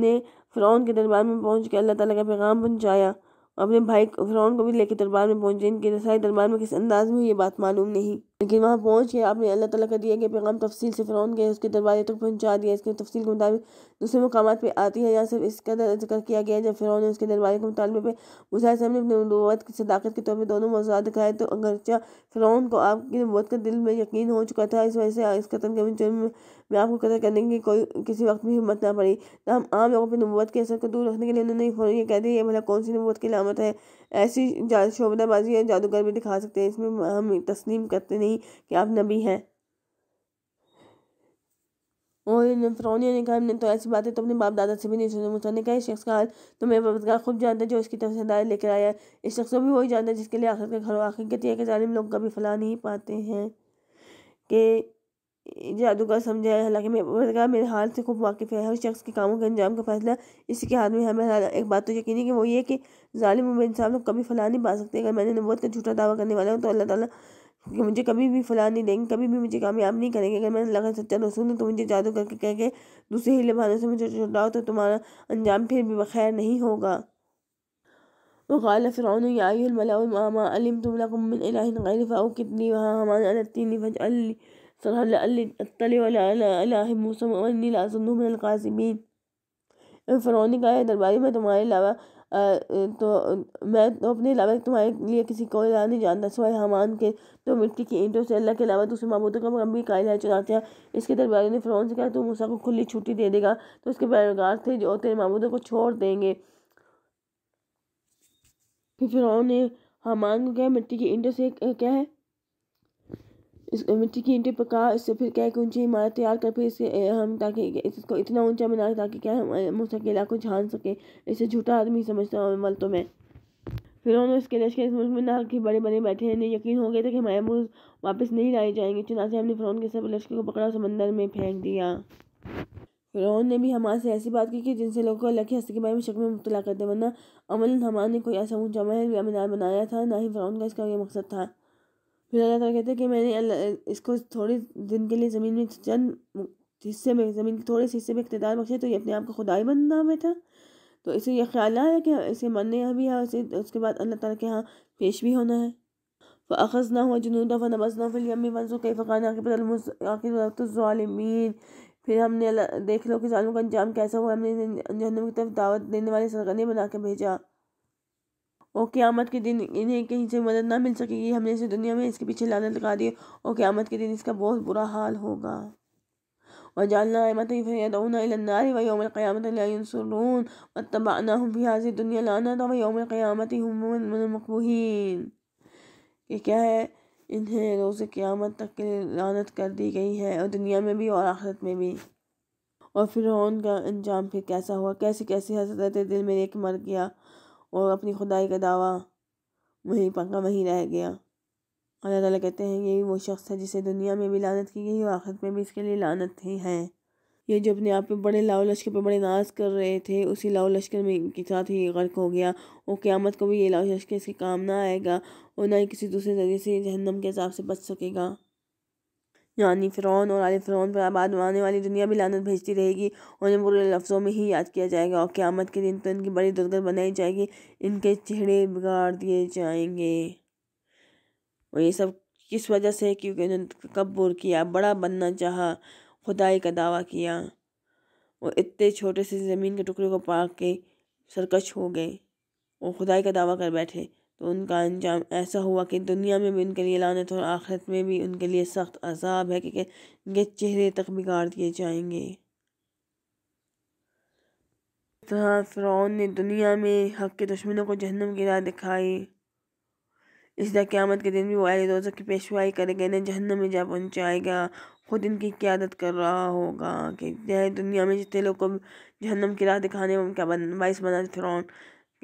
S1: ने फ़िरौन के दरबार में पहुँच के अल्लाह ताला का पैगाम पहुँचाया अपने भाई फ़िरौन को भी लेकर दरबार में पहुँचे इनके रसाई दरबार में किस अंदाज में ये बात मालूम नहीं लेकिन वहाँ पहुँच के आपने अल्लाह तला का दिया गया पैगाम तफसील से फ़िरौन के उसके दरबारे तक पहुँचा दिया इसके तफसील के मुताबिक दूसरे मकाम पर आती है यहाँ सिर्फ इसका जिक्र किया गया जब फ़िरौन ने उसके दरवाजे के मुतालबे पर मुझे साहब ने अपने नबूत की सदाकत के तौर पर दोनों मौजूद दिखाए तो अगरचा फ़िरौन को आपकी नबूत का दिल में यकीन हो चुका था इस वजह से इस कतल के जुर्म में आपको कतल करने की कोई किसी वक्त भी हिम्मत ना पड़ी तो हम आम लोगों पर नबूत के असर को दूर रखने के लिए उन्होंने फ़ौरन ये कह दिया भला कौन सी नबूत की लामत है ऐसी जा या जादूगर भी दिखा सकते हैं इसमें हम तस्लीम करते नहीं कि आप नबी हैं और फ्रोनिया ने कहा हमने तो ऐसी बातें तो अपने बाप दादा से भी नहीं सुनी मुझे ने कहा इस शख्स का तो मेरे परोजगार खुद जानता है जो इसकी तरफ से दायर लेकर आया इस शख्स को भी वही जानता है जिसके लिए आखिर के घर आखिर कहती है के जालिम लोग कभी फला नहीं पाते हैं कि जादूगर समझा है हालांकि मेरे मेरे हाल से खूब वाकिफ़ है हर शख्स के कामों के अंजाम का फैसला इसी के हाथ में मेरा एक बात तो यकीन है कि वो ये कि जालिम और इंसान लोग कभी फला नहीं पा सकते अगर मैंने नबूत का झूठा दावा करने वाला हूँ तो अल्लाह ताला कि मुझे कभी भी फला नहीं देंगे कभी भी मुझे कामयाब नहीं करेंगे अगर मैं लगा सच्चा रसूल हूँ तो मुझे जादू करके कह के दूसरे ही बहाने से मुझे छुटाओ तो तुम्हारा अंजाम फिर भी बखैर नहीं होगा वकाल तो फ़िरौन या मामा अलिम तुम लकुम मिन इलाहिन गैर फ़ाऊ कितनी वहाँ على التين فاجعل لي कासिमीन फ़रौनी का है दरबारी में तुम्हारे अलावा तो मैं तो अपने अलावा तुम्हारे लिए किसी को इला नहीं जानता सिवाय हमान के तो मिट्टी की ईंटों से अल्लाह के अलावा दूसरे महबूदों का मम्मी का इला चुनाते हैं इसके दरबारी ने फ़रौन से कहा तो मूसा को खुली छुट्टी दे देगा तो उसके पैरोकार थे जो तेरे महबूदों को छोड़ देंगे फिर फ़िरौन ने हमान को क्या मिट्टी की ईंटों से क्या है इस मिट्टी की ईंटें पका इससे फिर क्या है कि ऊंची इमारत तैयार कर फिर इसे हम ताकि इसको इतना ऊंचा बनाए ताकि क्या हम उस अकेला को झान सके इसे झूठा आदमी समझता हूँ अमल तो मैं फिर उन्होंने उसके लश्कर इस मुल्क में ना कि बड़े बड़े बैठे हैं यकीन हो गया था कि हमारे मुल्क वापस नहीं लाए जाएंगे चुनाव हमने फिर के सब लश्कर को पकड़ा समंदर में फेंक दिया फिर ने भी हमारे से ऐसी बात की कि जिनसे लोगों को अल्लाह की हस्ती के बारे में शक में मुबला कर दे वरना अमल हमारे ने कोई ऐसा ऊंचा महल या मीनार बनाया था ना ही फिर का इसका यह मकसद था फिर अल्लाह तला कहते हैं कि मैंने इसको थोड़े दिन के लिए ज़मीन में चंद हिस्से में ज़मीन के थोड़े से हिस्से में इकतदार बख्शे तो ये अपने आप को खुदाई बनना में था तो इसे यह ख्याल आया कि इसे मरने भी है उसे उसके बाद अल्लाह ताला के यहाँ पेश भी होना है व अखज़ ना हुआ जुनूदा व नबज ना फिल्म वंजो कई फ़कान फिर हमने देख लो कि ालों का अंजाम कैसा हुआ हमने जहनम की तरफ दावत देने वाले सरगने बना के भेजा और क़्यामत के दिन इन्हें कहीं से मदद ना मिल सकेगी हमने इसे दुनिया में इसके पीछे लानत लगा दी और क़्यामत के दिन इसका बहुत बुरा हाल होगा हाजिर दुनिया लाना था वही क़्यामत मकबून कि क्या है इन्हें रोज़ क़्यामत तक के लानत कर दी गई है और दुनिया में भी और आखिरत में भी और फिर उनका अंजाम फिर कैसा हुआ कैसे कैसे हसरत दिल में एक मर गया और अपनी खुदाई का दावा वहीं पक्का वहीं रह गया अल्लाह ताला कहते हैं यही वो शख्स है जिसे दुनिया में भी लानत की गई और आखिरत में भी इसके लिए लानत ही है ये जो अपने आप पे बड़े लाओ लश्कर पर बड़े नाज कर रहे थे उसी लाओ लश्कर में के साथ ही गर्क हो गया और क़्यामत को भी ये लाओ लश्कर इसके काम ना आएगा और ना ही किसी दूसरे ज़रिए से जहन्नम के हिसाब से बच सकेगा यानी फ़िरौन और आल फ़िरौन पर आबाद आने वाली दुनिया भी लानत भेजती रहेगी उन्हें बुरे लफ्ज़ों में ही याद किया जाएगा और क़्यामत के दिन तो इनकी बड़ी दुर्गत बनाई जाएगी इनके चेहरे बिगाड़ दिए जाएंगे और ये सब किस वजह से क्योंकि उन्होंने तकबर किया बड़ा बनना चाहा खुदाई का दावा किया और इतने छोटे से ज़मीन के टुकड़े को पाक के सरकश हो गए और खुदाई का दावा कर बैठे तो उनका अंजाम ऐसा हुआ कि दुनिया में भी उनके लिए लानत और आखिरत में भी उनके लिए सख्त अजाब है कि उनके चेहरे तक बिगाड़ दिए जाएंगे तरह फ़रौन ने दुनिया में हक के दुश्मनों को जहनम की राह दिखाई इस तरह क़्यामत के दिन भी वो अहल रोज़ा की पेशवाई करेगा इन्हें जहनम में जा पहुँचाएगा ख़ुद इनकी क्यादत कर रहा होगा कि दुनिया में जितने लोग को जहनम की राह दिखाने में उनका बाइस बना फ़रौन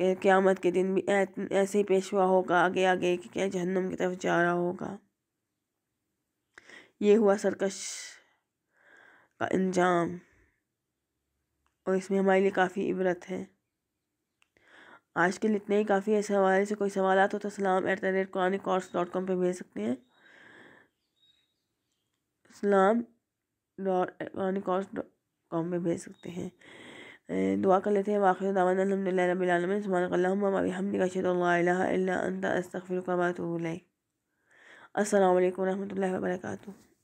S1: क्यामत के दिन भी ऐसे ही पेशवा होगा आगे आगे कि क्या जहन्नम की तरफ जा रहा होगा ये हुआ सरकश का अंजाम और इसमें हमारे लिए काफ़ी इबरत है आज के लिए इतना ही काफ़ी ऐसे हवाले से कोई सवाल हो तो Salam at the rate Qurani course dot com पर भेज सकते हैं Salam dot Qurani course dot com पर भेज सकते हैं التي هي وآخر دعوانا الحمد لله رب العالمين سبحانك اللهم وبحمدك أشهد أن لا إله إلا أنت أستغفرك وأتوب إليك السلام عليكم ورحمة الله وبركاته